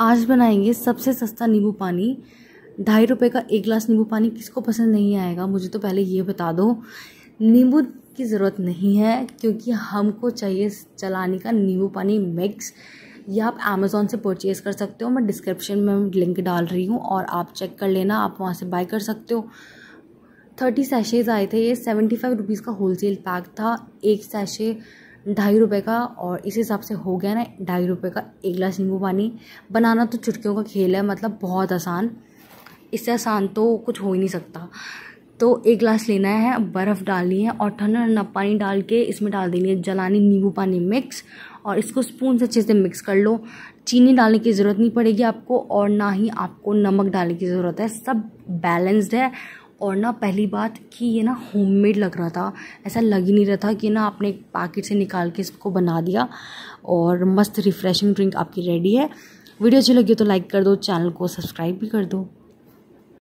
आज बनाएंगे सबसे सस्ता नींबू पानी ढाई रुपये का एक गिलास नींबू पानी किसको पसंद नहीं आएगा मुझे तो पहले ये बता दो नींबू की ज़रूरत नहीं है क्योंकि हमको चाहिए चलाने का नींबू पानी मिक्स या आप अमेज़ोन से परचेज़ कर सकते हो मैं डिस्क्रिप्शन में लिंक डाल रही हूँ और आप चेक कर लेना आप वहाँ से बाय कर सकते हो थर्टी सैशेज़ आए थे ये सेवेंटी फाइव रुपीज़ का होल पैक था एक सैशे ढाई रुपए का और इस हिसाब से हो गया ना ढाई रुपए का एक गिलास नींबू पानी बनाना तो चुटकियों का खेल है मतलब बहुत आसान इससे आसान तो कुछ हो ही नहीं सकता तो एक गिलास लेना है बर्फ़ डालनी है और ठंडा ठंडा पानी डाल के इसमें डाल देनी है जलानी नींबू पानी मिक्स और इसको स्पून से अच्छे से मिक्स कर लो चीनी डालने की ज़रूरत नहीं पड़ेगी आपको और ना ही आपको नमक डालने की ज़रूरत है सब बैलेंस्ड है और ना पहली बात कि ये ना होममेड लग रहा था ऐसा लग ही नहीं रहा था कि ना आपने एक पैकेट से निकाल के इसको बना दिया और मस्त रिफ़्रेशिंग ड्रिंक आपकी रेडी है वीडियो अच्छी लगी तो लाइक कर दो चैनल को सब्सक्राइब भी कर दो